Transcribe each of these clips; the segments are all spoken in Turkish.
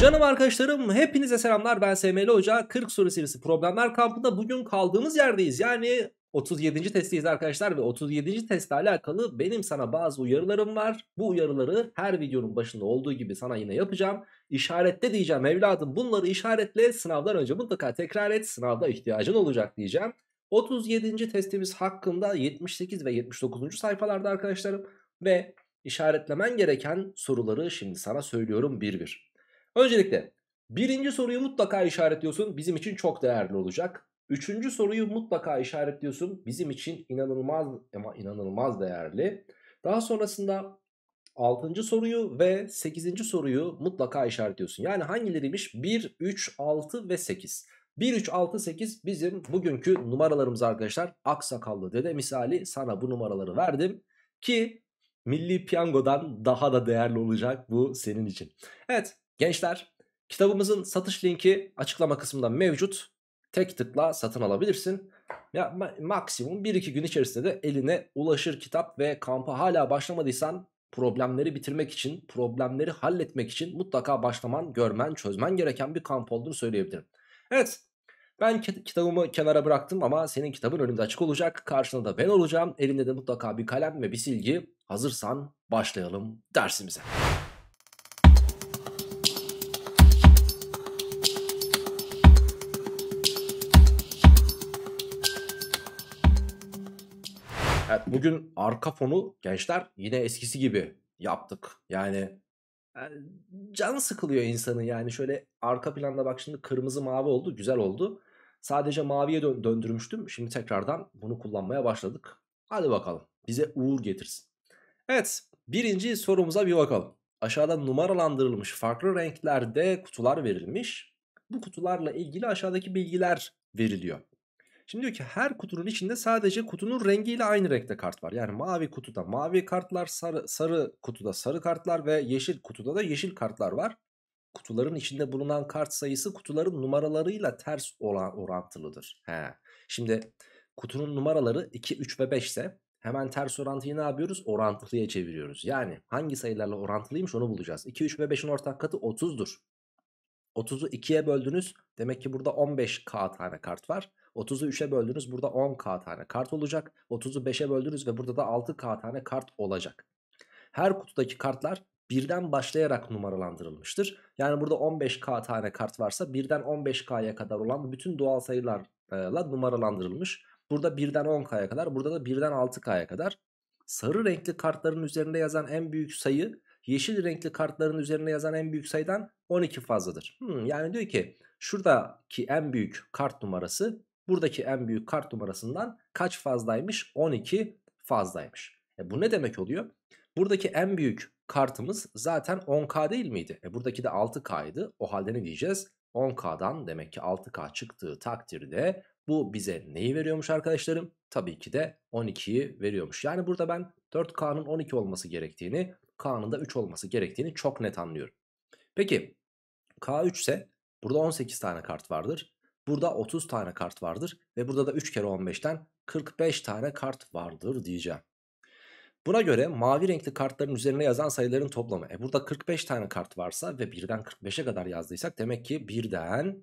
Canım arkadaşlarım hepinize selamlar ben SML Hoca 40 soru serisi problemler kampında bugün kaldığımız yerdeyiz yani 37. testteyiz arkadaşlar ve 37. testle alakalı benim sana bazı uyarılarım var. Bu uyarıları her videonun başında olduğu gibi sana yine yapacağım. İşaretle diyeceğim evladım bunları işaretle sınavdan önce mutlaka tekrar et sınavda ihtiyacın olacak diyeceğim. 37. testimiz hakkında 78 ve 79. sayfalarda arkadaşlarım ve işaretlemen gereken soruları şimdi sana söylüyorum bir bir. Öncelikle birinci soruyu mutlaka işaretliyorsun bizim için çok değerli olacak. Üçüncü soruyu mutlaka işaretliyorsun bizim için inanılmaz ama inanılmaz değerli. Daha sonrasında altıncı soruyu ve sekizinci soruyu mutlaka işaretliyorsun. Yani hangileriymiş? 1, 3, 6 ve 8. 1, 3, 6, 8 bizim bugünkü numaralarımız arkadaşlar. Aksakallı dede misali sana bu numaraları verdim. Ki milli piyangodan daha da değerli olacak bu senin için. Evet Gençler kitabımızın satış linki açıklama kısmında mevcut. Tek tıkla satın alabilirsin. Ya, maksimum 1-2 gün içerisinde de eline ulaşır kitap ve kampa hala başlamadıysan problemleri bitirmek için, problemleri halletmek için mutlaka başlaman, görmen, çözmen gereken bir kamp olduğunu söyleyebilirim. Evet ben kitabımı kenara bıraktım ama senin kitabın önünde açık olacak. Karşında da ben olacağım. Elinde de mutlaka bir kalem ve bir silgi. Hazırsan başlayalım dersimize. Evet bugün arka fonu gençler yine eskisi gibi yaptık. Yani e, can sıkılıyor insanın yani şöyle arka planda bak şimdi kırmızı mavi oldu güzel oldu. Sadece maviye dö döndürmüştüm. Şimdi tekrardan bunu kullanmaya başladık. Hadi bakalım bize uğur getirsin. Evet birinci sorumuza bir bakalım. Aşağıda numaralandırılmış farklı renklerde kutular verilmiş. Bu kutularla ilgili aşağıdaki bilgiler veriliyor. Şimdi diyor ki her kutunun içinde sadece kutunun rengiyle aynı renkte kart var. Yani mavi kutuda mavi kartlar, sarı, sarı kutuda sarı kartlar ve yeşil kutuda da yeşil kartlar var. Kutuların içinde bulunan kart sayısı kutuların numaralarıyla ters olan orantılıdır. He. Şimdi kutunun numaraları 2, 3 ve 5 ise hemen ters orantıyı ne yapıyoruz? Orantılıya çeviriyoruz. Yani hangi sayılarla orantılıymış onu bulacağız. 2, 3 ve 5'in ortak katı 30'dur. 30'u 2'ye böldünüz. Demek ki burada 15k tane kart var. 30'u 3'e böldünüz burada 10k tane kart olacak. 30'u 5'e böldünüz ve burada da 6k tane kart olacak. Her kutudaki kartlar birden başlayarak numaralandırılmıştır. Yani burada 15k tane kart varsa birden 15k'ya kadar olan bütün doğal sayılarla numaralandırılmış. Burada birden 10k'ya kadar burada da birden 6k'ya kadar. Sarı renkli kartların üzerinde yazan en büyük sayı yeşil renkli kartların üzerine yazan en büyük sayıdan 12 fazladır. Hmm, yani diyor ki şuradaki en büyük kart numarası buradaki en büyük kart numarasından kaç fazlaymış? 12 fazlaymış. E bu ne demek oluyor? Buradaki en büyük kartımız zaten 10K değil miydi? E buradaki de 6K'ydı. O halde ne diyeceğiz? 10K'dan demek ki 6K çıktığı takdirde bu bize neyi veriyormuş arkadaşlarım? Tabii ki de 12'yi veriyormuş. Yani burada ben 4K'nın 12 olması gerektiğini, K'nın da 3 olması gerektiğini çok net anlıyorum. Peki K3 ise burada 18 tane kart vardır. Burada 30 tane kart vardır ve burada da 3 kere 15'ten 45 tane kart vardır diyeceğim. Buna göre mavi renkli kartların üzerine yazan sayıların toplamı. E burada 45 tane kart varsa ve 1'den 45'e kadar yazdıysak demek ki 1'den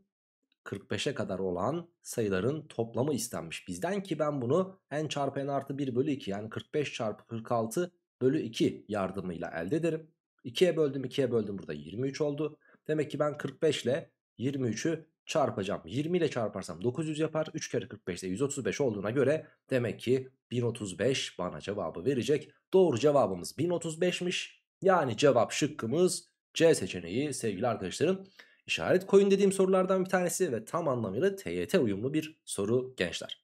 45'e kadar olan sayıların toplamı istenmiş bizden ki ben bunu n çarpı n artı 1 bölü 2 yani 45 çarpı 46 bölü 2 yardımıyla elde ederim. 2'ye böldüm 2'ye böldüm burada 23 oldu. Demek ki ben 45 ile 23'ü çarpacağım. 20 ile çarparsam 900 yapar. 3 kere 45 de 135 olduğuna göre demek ki 1035 bana cevabı verecek. Doğru cevabımız 1035'miş. Yani cevap şıkkımız C seçeneği sevgili arkadaşlarım. İşaret koyun dediğim sorulardan bir tanesi ve tam anlamıyla TYT uyumlu bir soru gençler.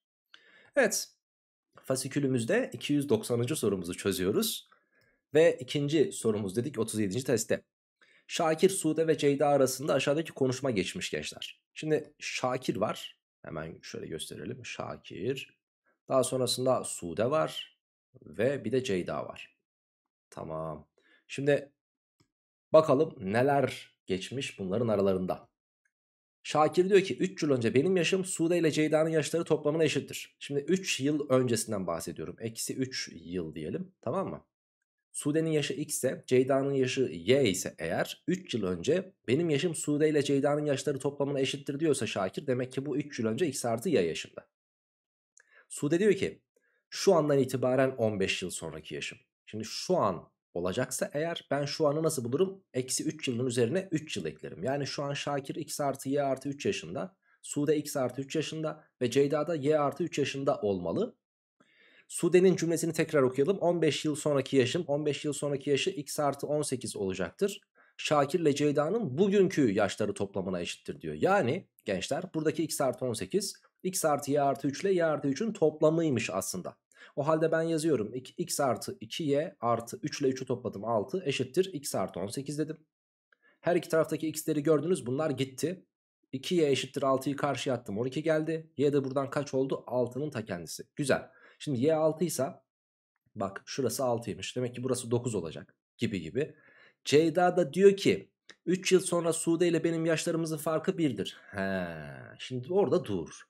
Evet fasikülümüzde 290. sorumuzu çözüyoruz. Ve ikinci sorumuz dedik 37. testte. Şakir, Sude ve Ceyda arasında aşağıdaki konuşma geçmiş gençler. Şimdi Şakir var. Hemen şöyle gösterelim. Şakir. Daha sonrasında Sude var. Ve bir de Ceyda var. Tamam. Şimdi bakalım neler geçmiş bunların aralarında. Şakir diyor ki 3 yıl önce benim yaşım Sude ile Ceyda'nın yaşları toplamına eşittir. Şimdi 3 yıl öncesinden bahsediyorum. Eksi 3 yıl diyelim tamam mı? Sude'nin yaşı X ise Ceyda'nın yaşı Y ise eğer 3 yıl önce benim yaşım Sude ile Ceyda'nın yaşları toplamına eşittir diyorsa Şakir demek ki bu 3 yıl önce X artı Y yaşında. Sude diyor ki şu andan itibaren 15 yıl sonraki yaşım. Şimdi şu an olacaksa eğer ben şu anı nasıl bulurum? Eksi 3 yılın üzerine 3 yıl eklerim. Yani şu an Şakir X artı Y artı 3 yaşında. Sude X artı 3 yaşında ve Ceyda da Y artı 3 yaşında olmalı. Sude'nin cümlesini tekrar okuyalım. 15 yıl sonraki yaşım, 15 yıl sonraki yaşı x artı 18 olacaktır. Şakir'le Ceyda'nın bugünkü yaşları toplamına eşittir diyor. Yani gençler buradaki x artı 18 x artı y artı 3 ile y artı 3'ün toplamıymış aslında. O halde ben yazıyorum x artı 2y artı 3 ile 3'ü topladım 6 eşittir x artı 18 dedim. Her iki taraftaki x'leri gördünüz bunlar gitti. 2y eşittir 6'yı karşıya attım 12 geldi. Y de buradan kaç oldu? 6'nın ta kendisi. Güzel. Şimdi y 6 ise bak şurası 6'ymış. Demek ki burası 9 olacak gibi gibi. Ceyda da diyor ki 3 yıl sonra Sude ile benim yaşlarımızın farkı 1'dir. He, şimdi orada dur.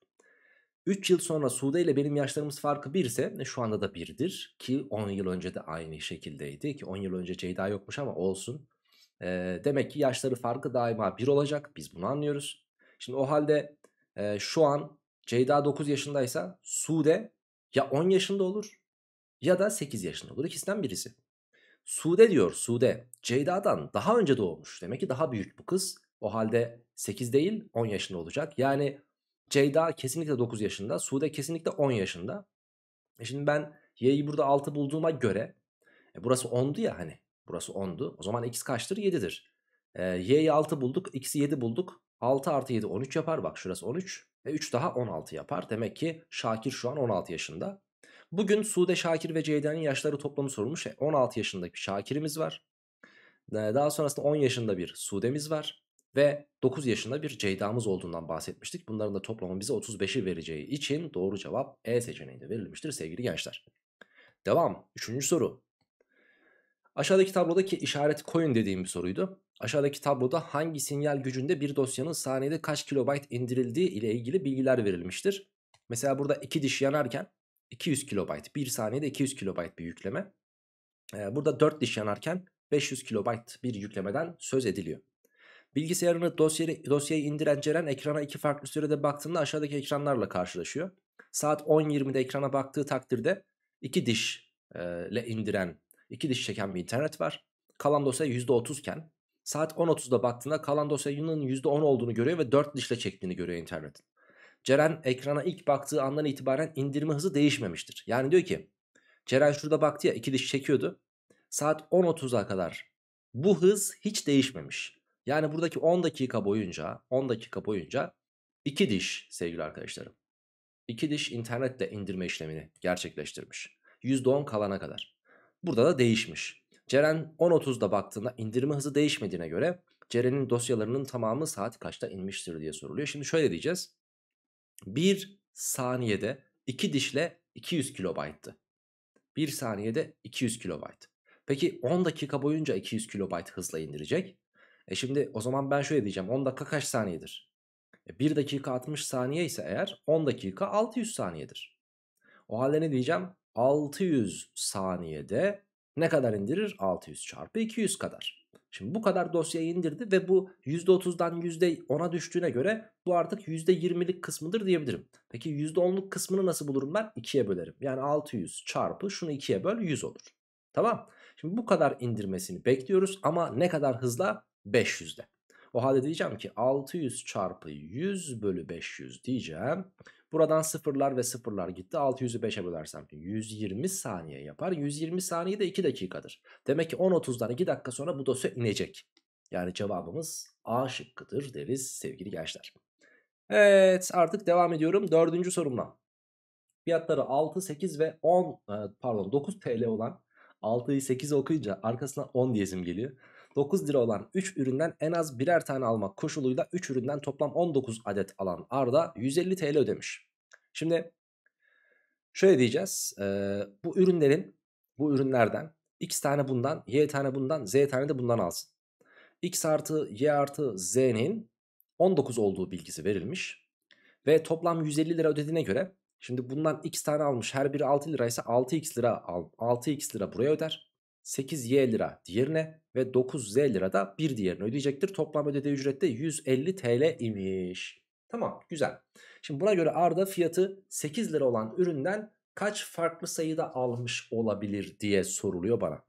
3 yıl sonra Sude ile benim yaşlarımız farkı 1 ise e, şu anda da 1'dir. Ki 10 yıl önce de aynı şekildeydi. Ki 10 yıl önce Ceyda yokmuş ama olsun. E, demek ki yaşları farkı daima 1 olacak. Biz bunu anlıyoruz. Şimdi o halde e, şu an Ceyda 9 yaşındaysa Sude ya 10 yaşında olur ya da 8 yaşında olur. İkisinden birisi. Sude diyor Sude. Ceyda'dan daha önce doğmuş. Demek ki daha büyük bu kız. O halde 8 değil 10 yaşında olacak. Yani Ceyda kesinlikle 9 yaşında. Sude kesinlikle 10 yaşında. E şimdi ben y'yi burada 6 bulduğuma göre e burası 10'du ya hani. Burası 10'du. O zaman x kaçtır? 7'dir. E, y'yi 6 bulduk. X'i 7 bulduk. 6 artı 7 13 yapar. Bak şurası 13. Ve 3 daha 16 yapar. Demek ki Şakir şu an 16 yaşında. Bugün Sude Şakir ve Ceyda'nın yaşları toplamı sorulmuş. 16 e, yaşındaki Şakir'imiz var. Daha sonrasında 10 yaşında bir Sude'miz var. Ve 9 yaşında bir Ceyda'mız olduğundan bahsetmiştik. Bunların da toplamı bize 35'i vereceği için doğru cevap E seçeneğinde verilmiştir sevgili gençler. Devam. Üçüncü soru. Aşağıdaki tablodaki işaret koyun dediğim bir soruydu. Aşağıdaki tabloda hangi sinyal gücünde bir dosyanın saniyede kaç kilobayt indirildiği ile ilgili bilgiler verilmiştir. Mesela burada iki diş yanarken 200 kilobayt, bir saniyede 200 kilobayt bir yükleme. Ee, burada dört diş yanarken 500 kilobayt bir yüklemeden söz ediliyor. Bilgisayarını dosyayı, dosyayı indiren Ceren ekrana iki farklı sürede baktığında aşağıdaki ekranlarla karşılaşıyor. Saat 10.20'de ekrana baktığı takdirde iki dişle e, indiren iki diş çeken bir internet var. Kalan dosya %30 iken saat 10.30'da baktığında kalan dosyanın %10 olduğunu görüyor ve 4 dişle çektiğini görüyor internetin. Ceren ekrana ilk baktığı andan itibaren indirme hızı değişmemiştir. Yani diyor ki Ceren şurada baktı ya iki diş çekiyordu. Saat 10.30'a kadar bu hız hiç değişmemiş. Yani buradaki 10 dakika boyunca 10 dakika boyunca iki diş sevgili arkadaşlarım. İki diş internetle indirme işlemini gerçekleştirmiş. %10 kalana kadar. Burada da değişmiş. Ceren 10.30'da baktığında indirme hızı değişmediğine göre Ceren'in dosyalarının tamamı saat kaçta inmiştir diye soruluyor. Şimdi şöyle diyeceğiz. 1 saniyede 2 dişle 200 kilobayttı. 1 saniyede 200 kilobayt. Peki 10 dakika boyunca 200 kilobayt hızla indirecek. E şimdi o zaman ben şöyle diyeceğim 10 dakika kaç saniyedir? E 1 dakika 60 saniye ise eğer 10 dakika 600 saniyedir. O halde ne diyeceğim? 600 saniyede ne kadar indirir? 600 çarpı 200 kadar. Şimdi bu kadar dosyayı indirdi ve bu %30'dan %10'a düştüğüne göre bu artık %20'lik kısmıdır diyebilirim. Peki %10'luk kısmını nasıl bulurum ben? 2'ye bölerim. Yani 600 çarpı şunu 2'ye böl 100 olur. Tamam. Şimdi bu kadar indirmesini bekliyoruz ama ne kadar hızla? 500'de. O halde diyeceğim ki 600 çarpı 100 bölü 500 diyeceğim. Buradan sıfırlar ve sıfırlar gitti. 600'ü 5'e bölersem 120 saniye yapar. 120 saniye de 2 dakikadır. Demek ki 10.30'dan 2 dakika sonra bu dosya inecek. Yani cevabımız A şıkkıdır deriz sevgili gençler. Evet artık devam ediyorum. Dördüncü sorumla. Fiyatları 6, 8 ve 10 e, pardon 9 TL olan 6'yı 8'e okuyunca arkasına 10 diyezim geliyor. 9 lira olan 3 üründen en az birer tane almak koşuluyla 3 üründen toplam 19 adet alan Arda 150 TL ödemiş. Şimdi şöyle diyeceğiz. E, bu ürünlerin bu ürünlerden x tane bundan, y tane bundan, z tane de bundan alsın. x artı y artı z'nin 19 olduğu bilgisi verilmiş. Ve toplam 150 lira ödediğine göre şimdi bundan x tane almış her biri 6 liraysa 6x lira 6x lira buraya öder. 8Y lira diğerine ve 9Z lira da bir diğerine ödeyecektir. Toplam ödediği ücret de 150 TL imiş. Tamam güzel. Şimdi buna göre Arda fiyatı 8 lira olan üründen kaç farklı sayıda almış olabilir diye soruluyor bana.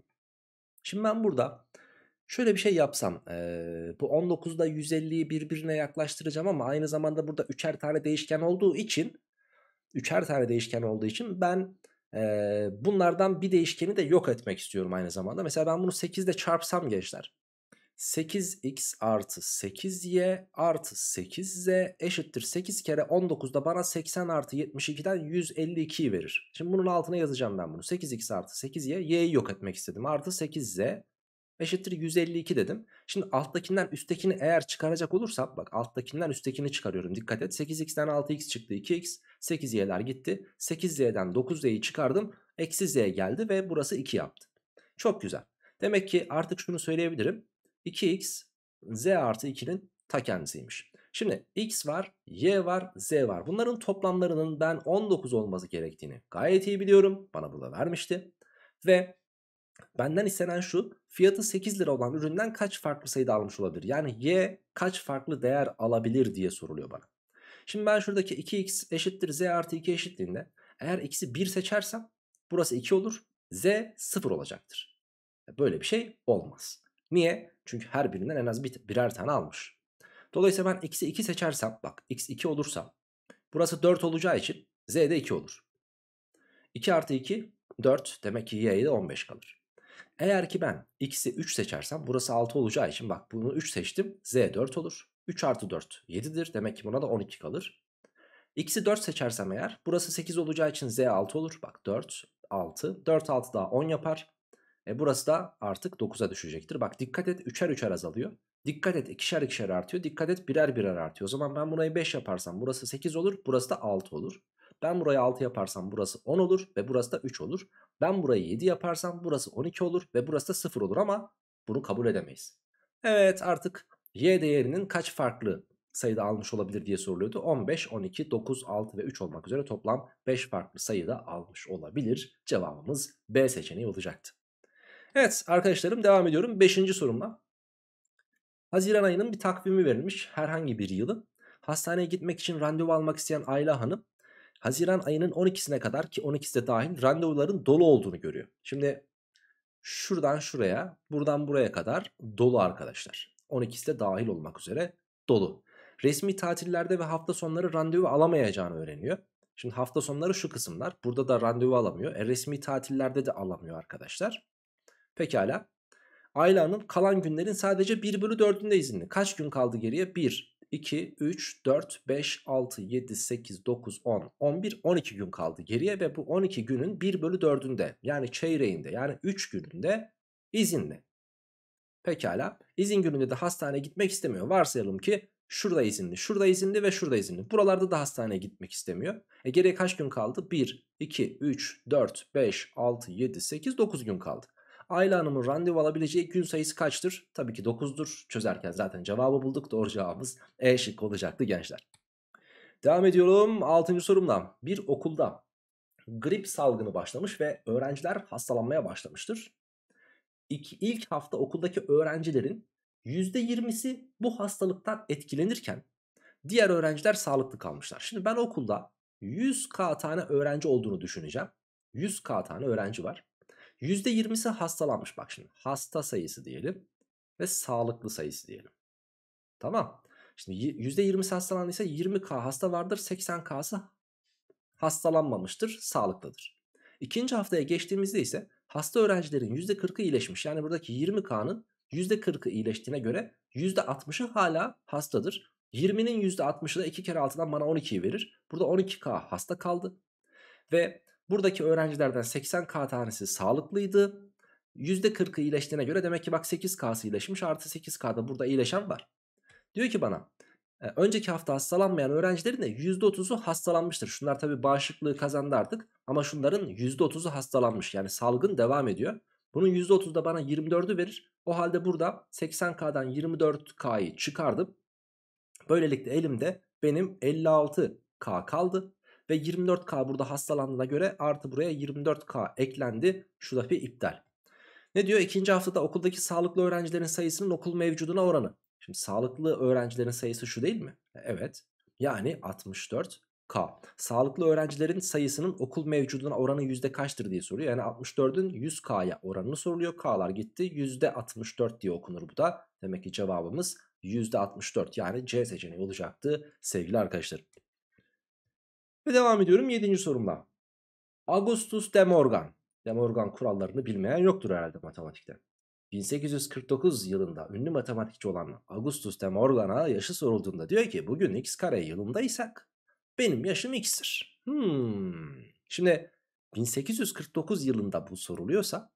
Şimdi ben burada şöyle bir şey yapsam e, bu 19'da 150'yi birbirine yaklaştıracağım ama aynı zamanda burada üçer tane değişken olduğu için üçer tane değişken olduğu için ben ee, bunlardan bir değişkeni de yok etmek istiyorum aynı zamanda. Mesela ben bunu 8 ile çarpsam gençler. 8x artı 8y artı 8z eşittir 8 kere 19 da bana 80 artı 72'den 152'yi verir. Şimdi bunun altına yazacağım ben bunu. 8x artı 8y y'yi yok etmek istedim. Artı 8z eşittir 152 dedim. Şimdi alttakinden üsttekini eğer çıkaracak olursam bak alttakinden üsttekini çıkarıyorum. Dikkat et 8x'ten 6x çıktı 2x 8y'ler gitti. 8 z'den 9 z'yi çıkardım. Eksi z geldi ve burası 2 yaptı. Çok güzel. Demek ki artık şunu söyleyebilirim. 2x z artı 2'nin ta kendisiymiş. Şimdi x var, y var, z var. Bunların toplamlarının ben 19 olması gerektiğini gayet iyi biliyorum. Bana burada vermişti. Ve benden istenen şu fiyatı 8 lira olan üründen kaç farklı sayıda almış olabilir? Yani y kaç farklı değer alabilir diye soruluyor bana. Şimdi ben şuradaki 2x eşittir z artı 2 eşitliğinde eğer x'i 1 seçersem burası 2 olur. z 0 olacaktır. E, böyle bir şey olmaz. Niye? Çünkü her birinden en az bir, birer tane almış. Dolayısıyla ben x'i 2 seçersem bak x 2 olursa burası 4 olacağı için z de 2 olur. 2 artı 2 4 demek ki y'ye de 15 kalır. Eğer ki ben x'i 3 seçersem burası 6 olacağı için bak bunu 3 seçtim z 4 olur. 3 artı 4 7'dir. Demek ki buna da 12 kalır. X'i 4 seçersem eğer burası 8 olacağı için Z 6 olur. Bak 4, 6. 4, 6 daha 10 yapar. E burası da artık 9'a düşecektir. Bak dikkat et 3'er 3'er azalıyor. Dikkat et 2'şer 2'şer artıyor. Dikkat et birer birer artıyor. O zaman ben burayı 5 yaparsam burası 8 olur. Burası da 6 olur. Ben burayı 6 yaparsam burası 10 olur ve burası da 3 olur. Ben burayı 7 yaparsam burası 12 olur ve burası da 0 olur ama bunu kabul edemeyiz. Evet artık y değerinin kaç farklı sayıda almış olabilir diye soruluyordu. 15, 12, 9, 6 ve 3 olmak üzere toplam 5 farklı sayıda almış olabilir. Cevabımız B seçeneği olacaktı. Evet arkadaşlarım devam ediyorum 5. sorumla. Haziran ayının bir takvimi verilmiş herhangi bir yılı. Hastaneye gitmek için randevu almak isteyen Ayla Hanım Haziran ayının 12'sine kadar ki 12'si de dahil randevuların dolu olduğunu görüyor. Şimdi şuradan şuraya, buradan buraya kadar dolu arkadaşlar. 12'si de dahil olmak üzere dolu. Resmi tatillerde ve hafta sonları randevu alamayacağını öğreniyor. Şimdi hafta sonları şu kısımlar. Burada da randevu alamıyor. E, resmi tatillerde de alamıyor arkadaşlar. Pekala. Ayla Hanım kalan günlerin sadece 1 bölü 4'ünde izinli. Kaç gün kaldı geriye? 1, 2, 3, 4, 5, 6, 7, 8, 9, 10, 11, 12 gün kaldı geriye. Ve bu 12 günün 1 bölü 4'ünde yani çeyreğinde yani 3 gününde izinli. Pekala. İzin gününde de hastaneye gitmek istemiyor. Varsayalım ki şurada izinli, şurada izinli ve şurada izinli. Buralarda da hastaneye gitmek istemiyor. E geriye kaç gün kaldı? 1, 2, 3, 4, 5, 6, 7, 8, 9 gün kaldı. Ayla Hanım'ın randevu alabileceği gün sayısı kaçtır? Tabii ki 9'dur. Çözerken zaten cevabı bulduk. Doğru cevabımız E şık olacaktı gençler. Devam ediyorum 6. sorumla. Bir okulda grip salgını başlamış ve öğrenciler hastalanmaya başlamıştır ilk, hafta okuldaki öğrencilerin %20'si bu hastalıktan etkilenirken diğer öğrenciler sağlıklı kalmışlar. Şimdi ben okulda 100k tane öğrenci olduğunu düşüneceğim. 100k tane öğrenci var. %20'si hastalanmış bak şimdi. Hasta sayısı diyelim ve sağlıklı sayısı diyelim. Tamam. Şimdi %20'si hastalandıysa 20k hasta vardır. 80k'sı hastalanmamıştır, sağlıklıdır. İkinci haftaya geçtiğimizde ise Hasta öğrencilerin %40'ı iyileşmiş. Yani buradaki 20K'nın %40'ı iyileştiğine göre %60'ı hala hastadır. 20'nin %60'ı da 2 kere 6'dan bana 12'yi verir. Burada 12K hasta kaldı. Ve buradaki öğrencilerden 80K tanesi sağlıklıydı. %40'ı iyileştiğine göre demek ki bak 8K'sı iyileşmiş artı 8K'da burada iyileşen var. Diyor ki bana önceki hafta hastalanmayan öğrencilerin de %30'u hastalanmıştır. Şunlar tabi bağışıklığı kazandı artık ama şunların %30'u hastalanmış. Yani salgın devam ediyor. Bunun %30'u da bana 24'ü verir. O halde burada 80K'dan 24K'yı çıkardım. Böylelikle elimde benim 56K kaldı. Ve 24K burada hastalandığına göre artı buraya 24K eklendi. Şu da iptal. Ne diyor? İkinci haftada okuldaki sağlıklı öğrencilerin sayısının okul mevcuduna oranı. Şimdi sağlıklı öğrencilerin sayısı şu değil mi? E, evet. Yani 64 K. Sağlıklı öğrencilerin sayısının okul mevcuduna oranı yüzde kaçtır diye soruyor. Yani 64'ün 100 K'ya oranını soruluyor. K'lar gitti. Yüzde 64 diye okunur bu da. Demek ki cevabımız yüzde 64. Yani C seçeneği olacaktı sevgili arkadaşlar. Ve devam ediyorum 7. sorumla. Augustus de Morgan. De Morgan kurallarını bilmeyen yoktur herhalde matematikte. 1849 yılında ünlü matematikçi olan Augustus de Morgan'a yaşı sorulduğunda diyor ki bugün x kare yılındaysak benim yaşım x'tir. Hmm. Şimdi 1849 yılında bu soruluyorsa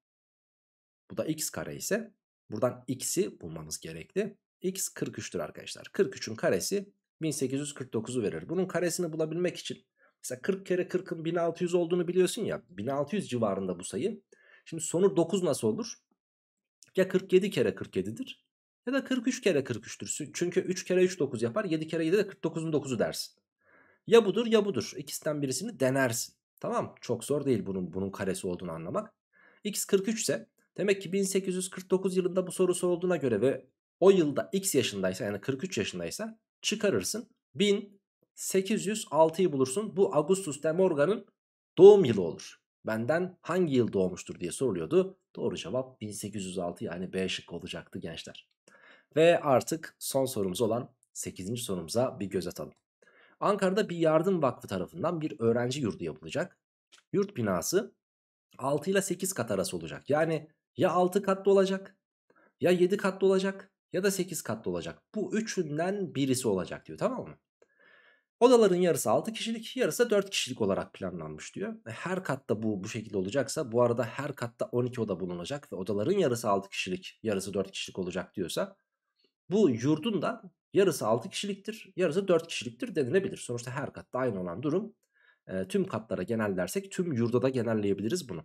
bu da x kare ise buradan x'i bulmamız gerekli. x 43'tür arkadaşlar. 43'ün karesi 1849'u verir. Bunun karesini bulabilmek için mesela 40 kere 40'ın 1600 olduğunu biliyorsun ya 1600 civarında bu sayı. Şimdi sonu 9 nasıl olur? ya 47 kere 47'dir ya da 43 kere 43'tür. Çünkü 3 kere 3 9 yapar 7 kere 7 de 49'un 9'u dersin. Ya budur ya budur. İkisinden birisini denersin. Tamam Çok zor değil bunun bunun karesi olduğunu anlamak. X 43 ise demek ki 1849 yılında bu soru sorulduğuna göre ve o yılda X yaşındaysa yani 43 yaşındaysa çıkarırsın. 1806'yı bulursun. Bu Augustus de Morgan'ın doğum yılı olur. Benden hangi yıl doğmuştur diye soruluyordu. Doğru cevap 1806 yani B şıkkı olacaktı gençler. Ve artık son sorumuz olan 8. sorumuza bir göz atalım. Ankara'da bir yardım vakfı tarafından bir öğrenci yurdu yapılacak. Yurt binası 6 ile 8 kat arası olacak. Yani ya 6 katlı olacak ya 7 katlı olacak ya da 8 katlı olacak. Bu üçünden birisi olacak diyor tamam mı? Odaların yarısı 6 kişilik yarısı 4 kişilik olarak planlanmış diyor. E, her katta bu bu şekilde olacaksa bu arada her katta 12 oda bulunacak ve odaların yarısı 6 kişilik yarısı 4 kişilik olacak diyorsa bu yurdun da yarısı 6 kişiliktir yarısı 4 kişiliktir denilebilir. Sonuçta her katta aynı olan durum e, tüm katlara genellersek tüm yurda da genelleyebiliriz bunu.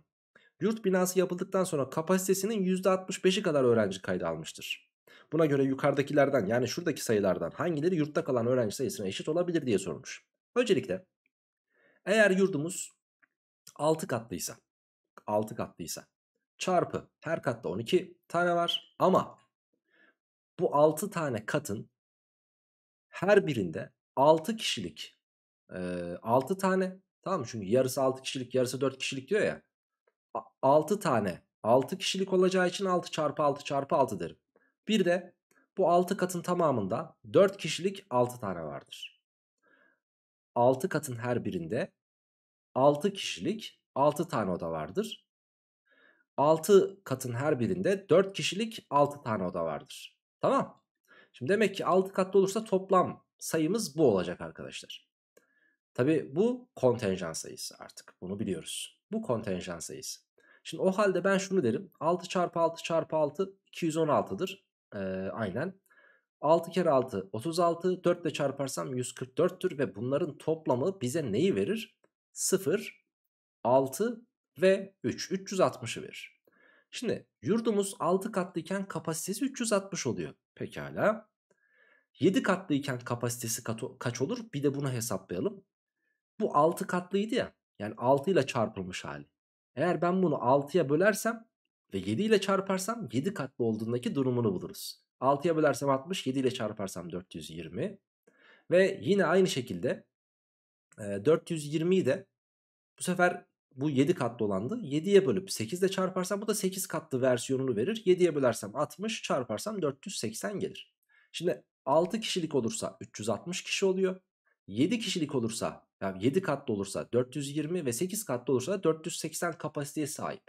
Yurt binası yapıldıktan sonra kapasitesinin %65'i kadar öğrenci kaydı almıştır. Buna göre yukarıdakilerden yani şuradaki sayılardan hangileri yurtta kalan öğrenci sayısına eşit olabilir diye sormuş. Öncelikle eğer yurdumuz 6 katlıysa 6 katlıysa çarpı her katta 12 tane var ama bu 6 tane katın her birinde 6 kişilik e, 6 tane tamam mı? Çünkü yarısı 6 kişilik yarısı 4 kişilik diyor ya 6 tane 6 kişilik olacağı için 6 çarpı 6 çarpı 6 derim. Bir de bu 6 katın tamamında 4 kişilik 6 tane vardır. 6 katın her birinde 6 kişilik 6 tane oda vardır. 6 katın her birinde 4 kişilik 6 tane oda vardır. Tamam. Şimdi demek ki 6 katlı olursa toplam sayımız bu olacak arkadaşlar. Tabi bu kontenjan sayısı artık bunu biliyoruz. Bu kontenjan sayısı. Şimdi o halde ben şunu derim. 6 çarpı 6 çarpı 6 216'dır. E, aynen. 6 kere 6 36 4 ile çarparsam 144'tür ve bunların toplamı bize neyi verir? 0, 6 ve 3. 360'ı verir. Şimdi yurdumuz 6 katlıyken kapasitesi 360 oluyor. Pekala. 7 katlıyken kapasitesi kaç olur? Bir de bunu hesaplayalım. Bu 6 katlıydı ya. Yani 6 ile çarpılmış hali. Eğer ben bunu 6'ya bölersem ve 7 ile çarparsam 7 katlı olduğundaki durumunu buluruz. 6'ya bölersem 60, 7 ile çarparsam 420. Ve yine aynı şekilde 420'yi e, de bu sefer bu 7 katlı olandı. 7'ye bölüp 8 ile çarparsam bu da 8 katlı versiyonunu verir. 7'ye bölersem 60 çarparsam 480 gelir. Şimdi 6 kişilik olursa 360 kişi oluyor. 7 kişilik olursa yani 7 katlı olursa 420 ve 8 katlı olursa 480 kapasiteye sahip.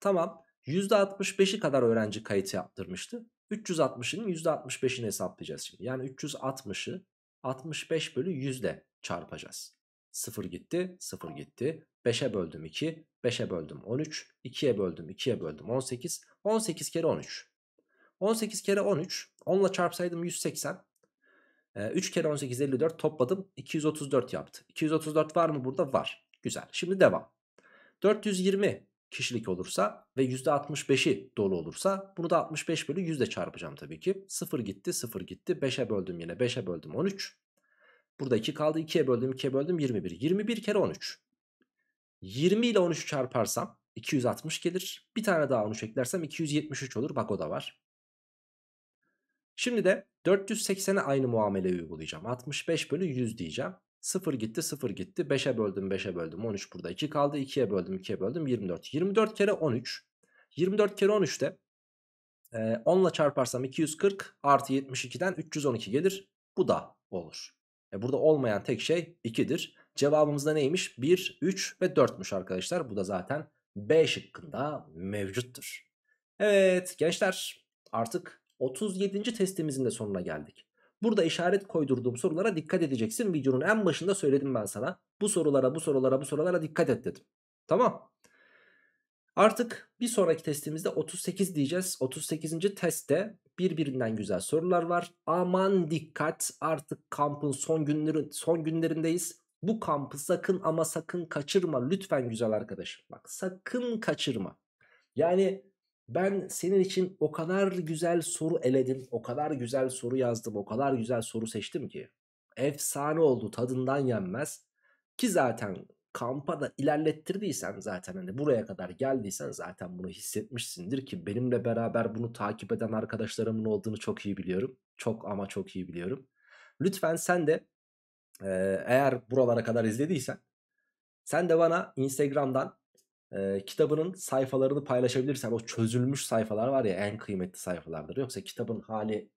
Tamam %65'i kadar öğrenci kayıt yaptırmıştı. 360'ının %65'ini hesaplayacağız şimdi. Yani 360'ı 65 bölü 100 ile çarpacağız. 0 gitti, 0 gitti. 5'e böldüm 2, 5'e böldüm 13, 2'ye böldüm 2'ye böldüm 18, 18 kere 13. 18 kere 13, 10 ile çarpsaydım 180. 3 ee, kere 18 54 topladım 234 yaptı. 234 var mı burada? Var. Güzel. Şimdi devam. 420 kişilik olursa ve %65'i dolu olursa bunu da 65 bölü 100 ile çarpacağım tabii ki. 0 gitti 0 gitti 5'e böldüm yine 5'e böldüm 13. Burada 2 kaldı 2'ye böldüm 2'ye böldüm 21. 21 kere 13. 20 ile 13'ü çarparsam 260 gelir. Bir tane daha 13 eklersem 273 olur. Bak o da var. Şimdi de 480'e aynı muameleyi uygulayacağım. 65 bölü 100 diyeceğim. 0 gitti 0 gitti. 5'e böldüm 5'e böldüm 13 burada 2 kaldı. 2'ye böldüm 2'ye böldüm 24. 24 kere 13. 24 kere 13 de 10 ile çarparsam 240 artı 72'den 312 gelir. Bu da olur. E, burada olmayan tek şey 2'dir. Cevabımız da neymiş? 1, 3 ve 4'müş arkadaşlar. Bu da zaten B şıkkında mevcuttur. Evet gençler artık 37. testimizin de sonuna geldik. Burada işaret koydurduğum sorulara dikkat edeceksin. Videonun en başında söyledim ben sana. Bu sorulara, bu sorulara, bu sorulara dikkat et dedim. Tamam. Artık bir sonraki testimizde 38 diyeceğiz. 38. testte birbirinden güzel sorular var. Aman dikkat artık kampın son günleri, son günlerindeyiz. Bu kampı sakın ama sakın kaçırma lütfen güzel arkadaşım. Bak sakın kaçırma. Yani ben senin için o kadar güzel soru eledim, o kadar güzel soru yazdım, o kadar güzel soru seçtim ki. Efsane oldu tadından yenmez. Ki zaten kampa da ilerlettirdiysen zaten hani buraya kadar geldiysen zaten bunu hissetmişsindir ki benimle beraber bunu takip eden arkadaşlarımın olduğunu çok iyi biliyorum. Çok ama çok iyi biliyorum. Lütfen sen de eğer buralara kadar izlediysen sen de bana Instagram'dan e, kitabının sayfalarını paylaşabilirsen, o çözülmüş sayfalar var ya en kıymetli sayfalardır. Yoksa kitabın hali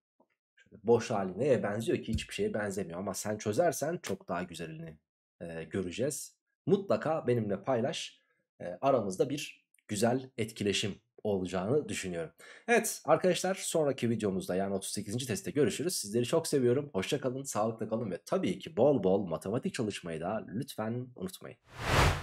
boş hali neye benziyor ki hiçbir şeye benzemiyor. Ama sen çözersen çok daha güzelini e, göreceğiz. Mutlaka benimle paylaş. E, aramızda bir güzel etkileşim olacağını düşünüyorum. Evet arkadaşlar sonraki videomuzda yani 38. testte görüşürüz. Sizleri çok seviyorum. Hoşçakalın, sağlıkla kalın ve tabii ki bol bol matematik çalışmayı da lütfen unutmayın.